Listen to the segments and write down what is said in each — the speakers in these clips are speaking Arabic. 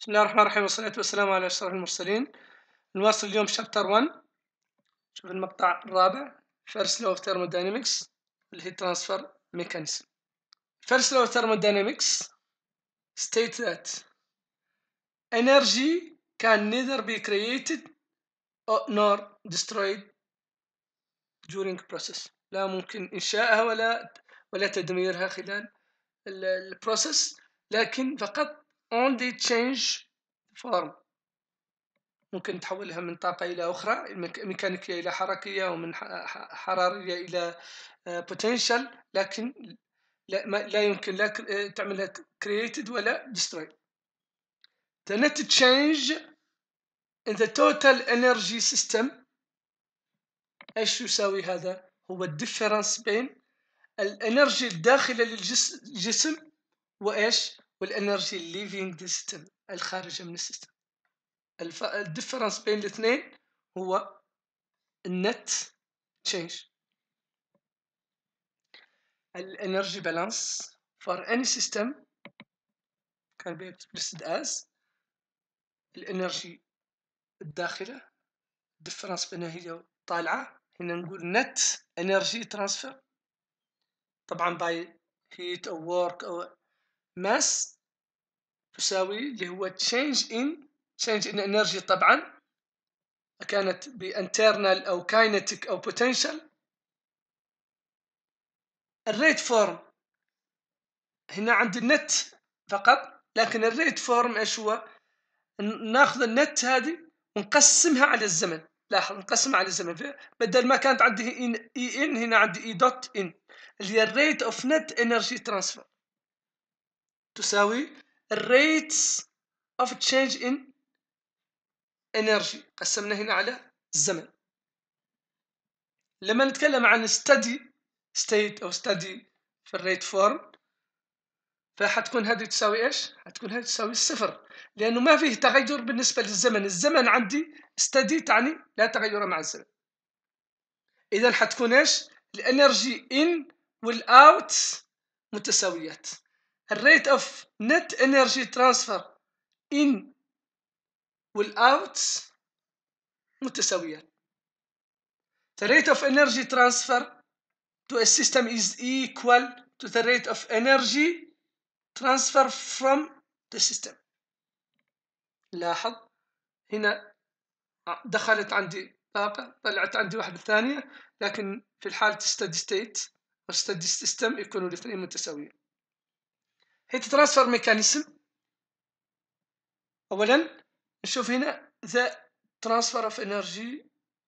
بسم الله الرحمن الرحيم والصلاة والسلام على أشرف المرسلين نواصل اليوم شابتر 1 شوف المقطع الرابع فيرست لو of ثيرموداينامكس اللي هي ترانسفير ميكانيزم فيرست لو اوف ثيرموداينامكس state that energy can neither be created nor destroyed during process لا ممكن إنشائها ولا ولا تدميرها خلال البروسيس لكن فقط only change form ممكن تحولها من طاقة إلى أخرى ميكانيكية إلى حركية ومن حرارية إلى آه، potential لكن لا, ما لا يمكن لا آه، تعملها created ولا destroyed the net change in the total energy system ايش يساوي هذا هو الديفرنس بين الانرجي الداخلة للجسم وايش والانرجي الليفينغ ذا سيستم الخارجه من السيستم الف... الديفرنس بين الاثنين هو النت تشينج الانرجي بالانس فور اني سيستم كان be listed as الانرجي الداخله الديفرنس بينها هي طالعه هنا نقول نت انرجي ترانسفير طبعا باي هيت او ورك او ماس تساوي اللي هو تشينج ان تشينج ان انرجي طبعا كانت بانترنال او كاينتيك او بوتنشال الريت فورم هنا عند النت فقط لكن الريت فورم ايش هو ناخذ النت هذه ونقسمها على الزمن لاحظ نقسمها على الزمن بدل ما كانت عندي اي ان هنا عندي اي دوت ان اللي هي الريت اوف نت انرجي ترانسفير تساوي rates of change in energy قسمنا هنا على الزمن لما نتكلم عن steady state او steady في rate form فحتكون هذه تساوي ايش حتكون هذه تساوي الصفر لانه ما فيه تغير بالنسبه للزمن الزمن عندي steady تعني لا تغير مع الزمن اذا حتكون ايش الانرجي ان والاوت متساويات الريت اوف نت انرجي ترانسفر ان والاوت متساويان The rate of energy transfer to a system is equal to the rate of energy transfer from the system لاحظ هنا دخلت عندي طاقة طلعت عندي واحدة ثانية لكن في الحالة steady state steady system يكونوا الاثنين متساويين حيت ترانسفير ميكانيزم اولا نشوف هنا the transfer of energy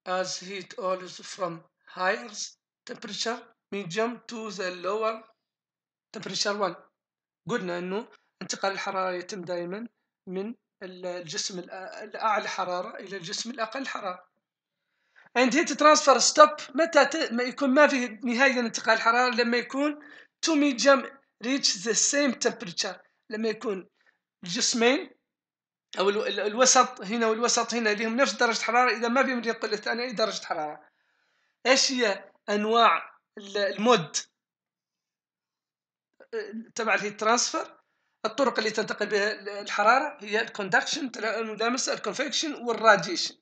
as heat always from higher temperature medium to the lower temperature one قلنا انه انتقال الحرارة يتم دائما من الجسم الأعلى حرارة إلى الجسم الأقل حرارة and heat transfer stop متى ما يكون ما في نهاية انتقال الحرارة لما يكون to medium reach the same temperature لما يكون الجسمين او الوسط هنا والوسط هنا لهم نفس درجه الحراره اذا ما بهم ينقل الثاني اي درجه حراره ايش هي انواع المود تبع الهيت ترانسفر الطرق اللي تنتقل بها الحراره هي الكوندكشن الملامسه الكونفكشن والراديشن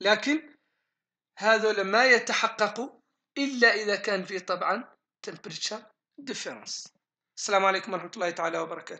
لكن هذول ما يتحققوا الا اذا كان في طبعا temperature ديفيرنس السلام عليكم ورحمة الله تعالى وبركاته